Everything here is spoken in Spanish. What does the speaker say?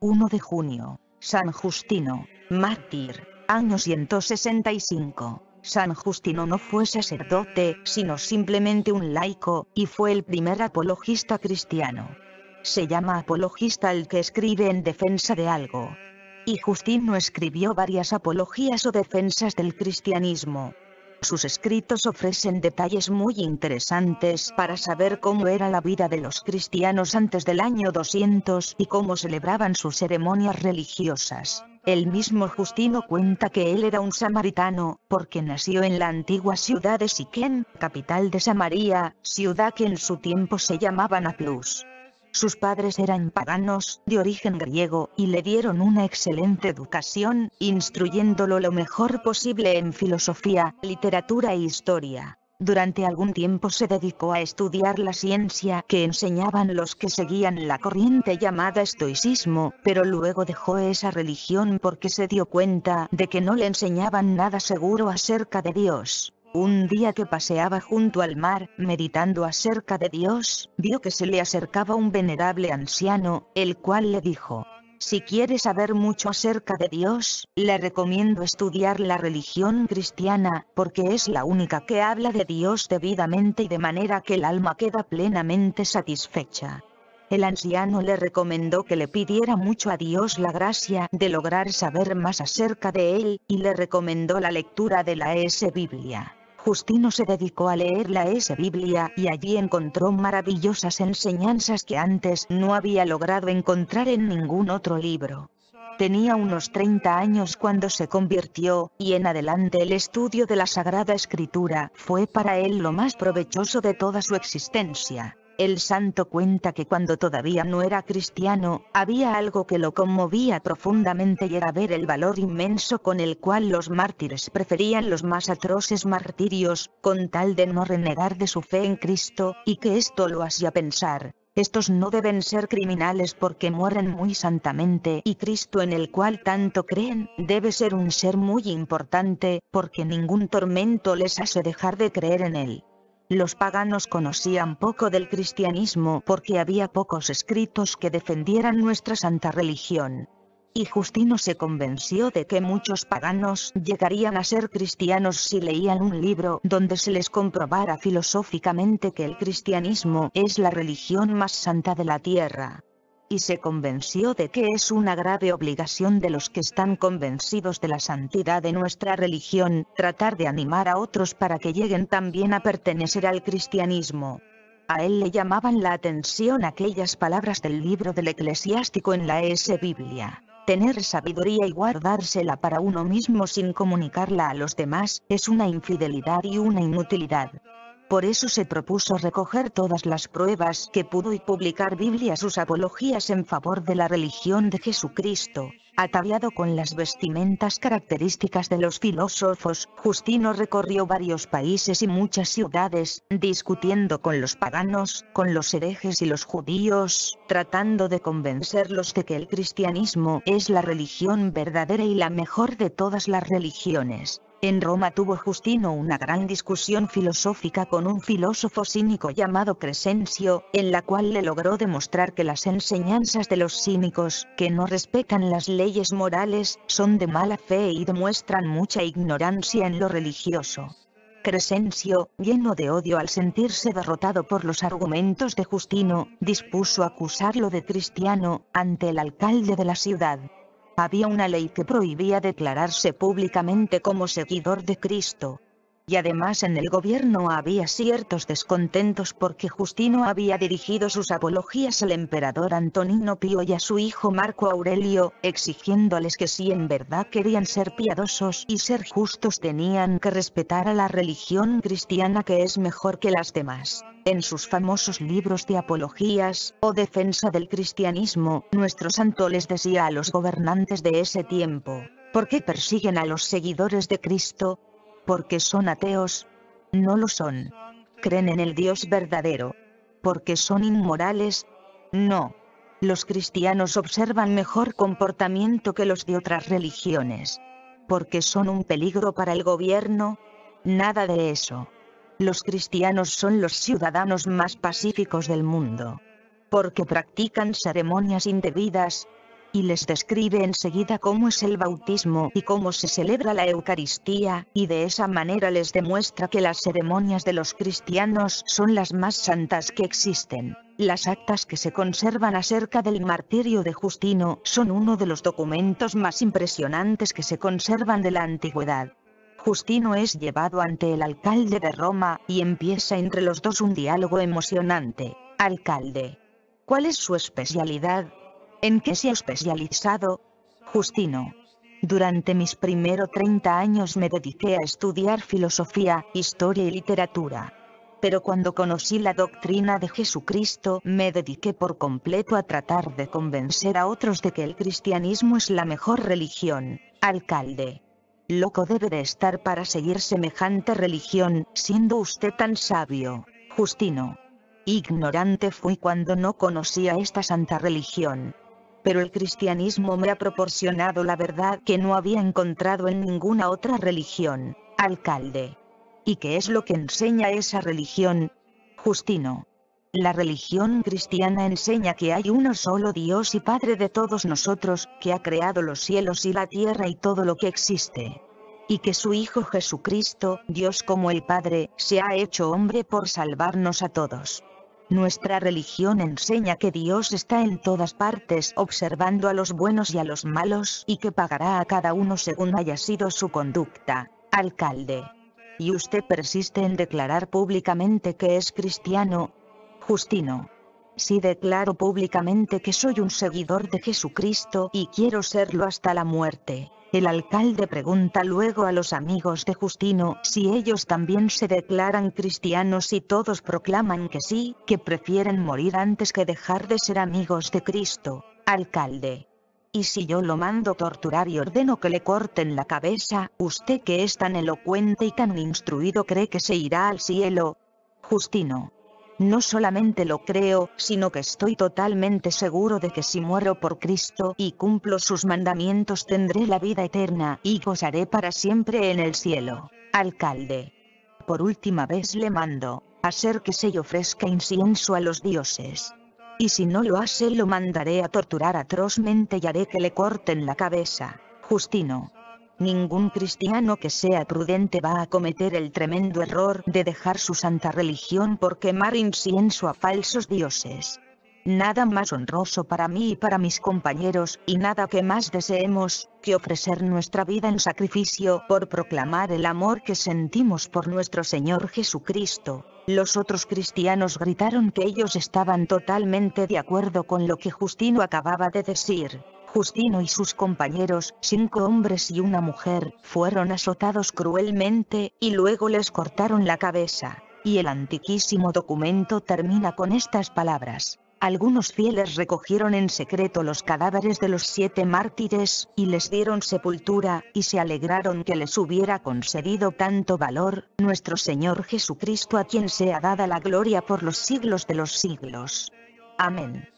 1 de junio, San Justino, mártir, año 165. San Justino no fue sacerdote, sino simplemente un laico, y fue el primer apologista cristiano. Se llama apologista el que escribe en defensa de algo. Y Justino escribió varias apologías o defensas del cristianismo, sus escritos ofrecen detalles muy interesantes para saber cómo era la vida de los cristianos antes del año 200 y cómo celebraban sus ceremonias religiosas. El mismo Justino cuenta que él era un samaritano, porque nació en la antigua ciudad de Siquén, capital de Samaria, ciudad que en su tiempo se llamaba Naplus. Sus padres eran paganos, de origen griego, y le dieron una excelente educación, instruyéndolo lo mejor posible en filosofía, literatura e historia. Durante algún tiempo se dedicó a estudiar la ciencia que enseñaban los que seguían la corriente llamada estoicismo, pero luego dejó esa religión porque se dio cuenta de que no le enseñaban nada seguro acerca de Dios. Un día que paseaba junto al mar, meditando acerca de Dios, vio que se le acercaba un venerable anciano, el cual le dijo, Si quieres saber mucho acerca de Dios, le recomiendo estudiar la religión cristiana, porque es la única que habla de Dios debidamente y de manera que el alma queda plenamente satisfecha. El anciano le recomendó que le pidiera mucho a Dios la gracia de lograr saber más acerca de él, y le recomendó la lectura de la S. Biblia. Justino se dedicó a leer la S Biblia y allí encontró maravillosas enseñanzas que antes no había logrado encontrar en ningún otro libro. Tenía unos 30 años cuando se convirtió, y en adelante el estudio de la Sagrada Escritura fue para él lo más provechoso de toda su existencia. El santo cuenta que cuando todavía no era cristiano, había algo que lo conmovía profundamente y era ver el valor inmenso con el cual los mártires preferían los más atroces martirios, con tal de no renegar de su fe en Cristo, y que esto lo hacía pensar, estos no deben ser criminales porque mueren muy santamente y Cristo en el cual tanto creen, debe ser un ser muy importante, porque ningún tormento les hace dejar de creer en él. Los paganos conocían poco del cristianismo porque había pocos escritos que defendieran nuestra santa religión. Y Justino se convenció de que muchos paganos llegarían a ser cristianos si leían un libro donde se les comprobara filosóficamente que el cristianismo es la religión más santa de la tierra y se convenció de que es una grave obligación de los que están convencidos de la santidad de nuestra religión, tratar de animar a otros para que lleguen también a pertenecer al cristianismo. A él le llamaban la atención aquellas palabras del libro del eclesiástico en la S Biblia. Tener sabiduría y guardársela para uno mismo sin comunicarla a los demás es una infidelidad y una inutilidad. Por eso se propuso recoger todas las pruebas que pudo y publicar Biblia sus apologías en favor de la religión de Jesucristo. Ataviado con las vestimentas características de los filósofos, Justino recorrió varios países y muchas ciudades, discutiendo con los paganos, con los herejes y los judíos, tratando de convencerlos de que el cristianismo es la religión verdadera y la mejor de todas las religiones. En Roma tuvo Justino una gran discusión filosófica con un filósofo cínico llamado Crescencio, en la cual le logró demostrar que las enseñanzas de los cínicos, que no respetan las leyes morales, son de mala fe y demuestran mucha ignorancia en lo religioso. Crescencio, lleno de odio al sentirse derrotado por los argumentos de Justino, dispuso acusarlo de cristiano, ante el alcalde de la ciudad. Había una ley que prohibía declararse públicamente como seguidor de Cristo, y además en el gobierno había ciertos descontentos porque Justino había dirigido sus apologías al emperador Antonino Pío y a su hijo Marco Aurelio, exigiéndoles que si en verdad querían ser piadosos y ser justos tenían que respetar a la religión cristiana que es mejor que las demás. En sus famosos libros de apologías, o defensa del cristianismo, nuestro santo les decía a los gobernantes de ese tiempo, ¿por qué persiguen a los seguidores de Cristo? porque son ateos. No lo son. Creen en el Dios verdadero. Porque son inmorales. No. Los cristianos observan mejor comportamiento que los de otras religiones. Porque son un peligro para el gobierno. Nada de eso. Los cristianos son los ciudadanos más pacíficos del mundo. Porque practican ceremonias indebidas, y les describe enseguida cómo es el bautismo y cómo se celebra la Eucaristía, y de esa manera les demuestra que las ceremonias de los cristianos son las más santas que existen. Las actas que se conservan acerca del martirio de Justino son uno de los documentos más impresionantes que se conservan de la antigüedad. Justino es llevado ante el alcalde de Roma y empieza entre los dos un diálogo emocionante. Alcalde. ¿Cuál es su especialidad? ¿En qué se ha especializado? Justino. Durante mis primeros 30 años me dediqué a estudiar filosofía, historia y literatura. Pero cuando conocí la doctrina de Jesucristo, me dediqué por completo a tratar de convencer a otros de que el cristianismo es la mejor religión. Alcalde. Loco debe de estar para seguir semejante religión, siendo usted tan sabio. Justino. Ignorante fui cuando no conocía esta santa religión pero el cristianismo me ha proporcionado la verdad que no había encontrado en ninguna otra religión. Alcalde. ¿Y qué es lo que enseña esa religión? Justino. La religión cristiana enseña que hay uno solo Dios y Padre de todos nosotros, que ha creado los cielos y la tierra y todo lo que existe. Y que su Hijo Jesucristo, Dios como el Padre, se ha hecho hombre por salvarnos a todos. Nuestra religión enseña que Dios está en todas partes observando a los buenos y a los malos y que pagará a cada uno según haya sido su conducta. Alcalde. Y usted persiste en declarar públicamente que es cristiano. Justino. Si declaro públicamente que soy un seguidor de Jesucristo y quiero serlo hasta la muerte, el alcalde pregunta luego a los amigos de Justino si ellos también se declaran cristianos y todos proclaman que sí, que prefieren morir antes que dejar de ser amigos de Cristo. Alcalde. Y si yo lo mando torturar y ordeno que le corten la cabeza, usted que es tan elocuente y tan instruido cree que se irá al cielo. Justino. No solamente lo creo, sino que estoy totalmente seguro de que si muero por Cristo y cumplo sus mandamientos tendré la vida eterna y gozaré para siempre en el cielo. Alcalde. Por última vez le mando, hacer que se ofrezca incienso a los dioses. Y si no lo hace lo mandaré a torturar atrozmente y haré que le corten la cabeza. Justino. Ningún cristiano que sea prudente va a cometer el tremendo error de dejar su santa religión por quemar incienso a falsos dioses. Nada más honroso para mí y para mis compañeros, y nada que más deseemos, que ofrecer nuestra vida en sacrificio por proclamar el amor que sentimos por nuestro Señor Jesucristo. Los otros cristianos gritaron que ellos estaban totalmente de acuerdo con lo que Justino acababa de decir. Justino y sus compañeros, cinco hombres y una mujer, fueron azotados cruelmente, y luego les cortaron la cabeza. Y el antiquísimo documento termina con estas palabras. Algunos fieles recogieron en secreto los cadáveres de los siete mártires, y les dieron sepultura, y se alegraron que les hubiera concedido tanto valor, nuestro Señor Jesucristo a quien sea dada la gloria por los siglos de los siglos. Amén.